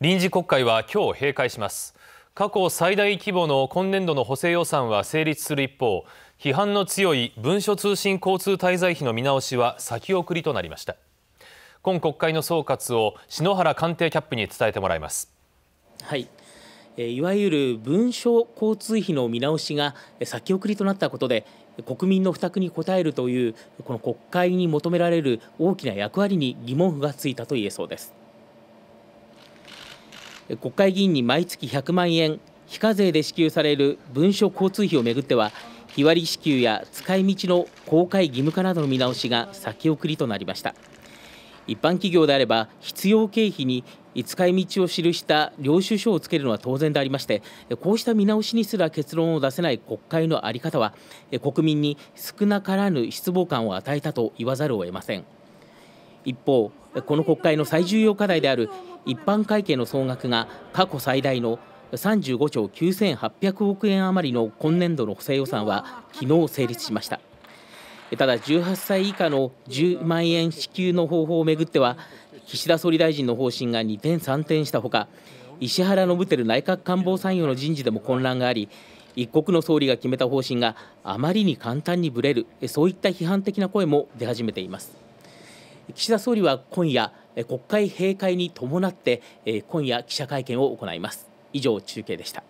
臨時国会は今日閉会します過去最大規模の今年度の補正予算は成立する一方批判の強い文書通信交通滞在費の見直しは先送りとなりました今国会の総括を篠原官邸キャップに伝えてもらいますはいいわゆる文書交通費の見直しが先送りとなったことで国民の負託に応えるというこの国会に求められる大きな役割に疑問符がついたと言えそうです。国会議員に毎月100万円非課税で支給される文書交通費をめぐっては日割り支給や使い道の公開義務化などの見直しが先送りとなりました一般企業であれば必要経費に使い道を記した領収書をつけるのは当然でありましてこうした見直しにすら結論を出せない国会の在り方は国民に少なからぬ失望感を与えたと言わざるを得ません。一方この国会の最重要課題である一般会計の総額が過去最大の35兆9800億円余りの今年度の補正予算は昨日成立しましたただ18歳以下の10万円支給の方法をめぐっては岸田総理大臣の方針が二転三転したほか石原伸晃内閣官房参与の人事でも混乱があり一国の総理が決めた方針があまりに簡単にぶれるそういった批判的な声も出始めています岸田総理は今夜国会閉会に伴って今夜記者会見を行います以上中継でした